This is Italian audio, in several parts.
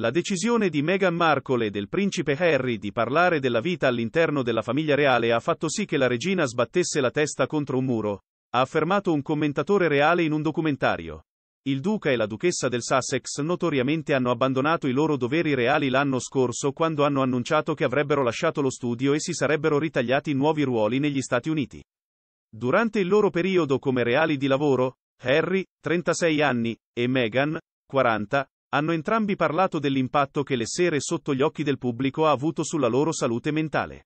La decisione di Meghan Markle e del principe Harry di parlare della vita all'interno della famiglia reale ha fatto sì che la regina sbattesse la testa contro un muro, ha affermato un commentatore reale in un documentario. Il duca e la duchessa del Sussex notoriamente hanno abbandonato i loro doveri reali l'anno scorso quando hanno annunciato che avrebbero lasciato lo studio e si sarebbero ritagliati nuovi ruoli negli Stati Uniti. Durante il loro periodo come reali di lavoro, Harry, 36 anni, e Meghan, 40, hanno entrambi parlato dell'impatto che le sere sotto gli occhi del pubblico ha avuto sulla loro salute mentale.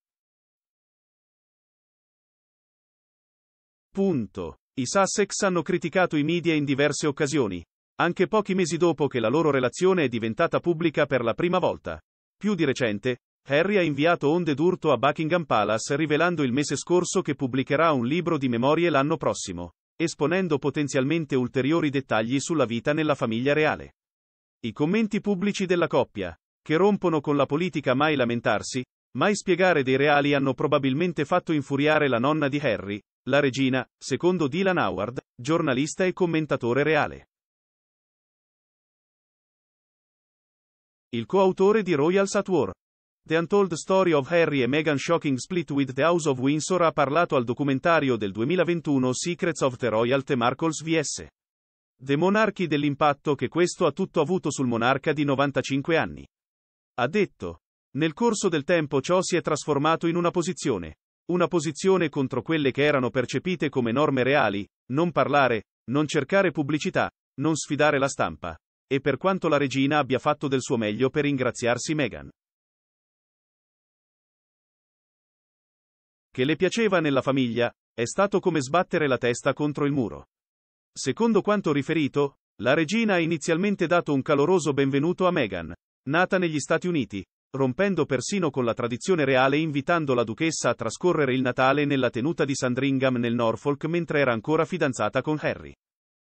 Punto. I Sussex hanno criticato i media in diverse occasioni, anche pochi mesi dopo che la loro relazione è diventata pubblica per la prima volta. Più di recente, Harry ha inviato onde d'urto a Buckingham Palace rivelando il mese scorso che pubblicherà un libro di memorie l'anno prossimo, esponendo potenzialmente ulteriori dettagli sulla vita nella famiglia reale. I commenti pubblici della coppia, che rompono con la politica mai lamentarsi, mai spiegare dei reali hanno probabilmente fatto infuriare la nonna di Harry, la regina, secondo Dylan Howard, giornalista e commentatore reale. Il coautore di Royals at War. The Untold Story of Harry e Meghan Shocking Split with the House of Windsor ha parlato al documentario del 2021 Secrets of the Royal The Markles vs. The Monarchy dell'impatto che questo ha tutto avuto sul monarca di 95 anni. Ha detto. Nel corso del tempo ciò si è trasformato in una posizione. Una posizione contro quelle che erano percepite come norme reali, non parlare, non cercare pubblicità, non sfidare la stampa. E per quanto la regina abbia fatto del suo meglio per ringraziarsi Meghan. Che le piaceva nella famiglia, è stato come sbattere la testa contro il muro. Secondo quanto riferito, la regina ha inizialmente dato un caloroso benvenuto a Meghan, nata negli Stati Uniti, rompendo persino con la tradizione reale invitando la duchessa a trascorrere il Natale nella tenuta di Sandringham nel Norfolk mentre era ancora fidanzata con Harry.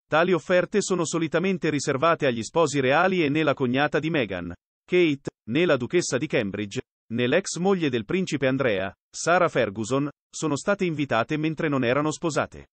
Tali offerte sono solitamente riservate agli sposi reali e né la cognata di Meghan, Kate, né la duchessa di Cambridge, né l'ex moglie del principe Andrea, Sarah Ferguson, sono state invitate mentre non erano sposate.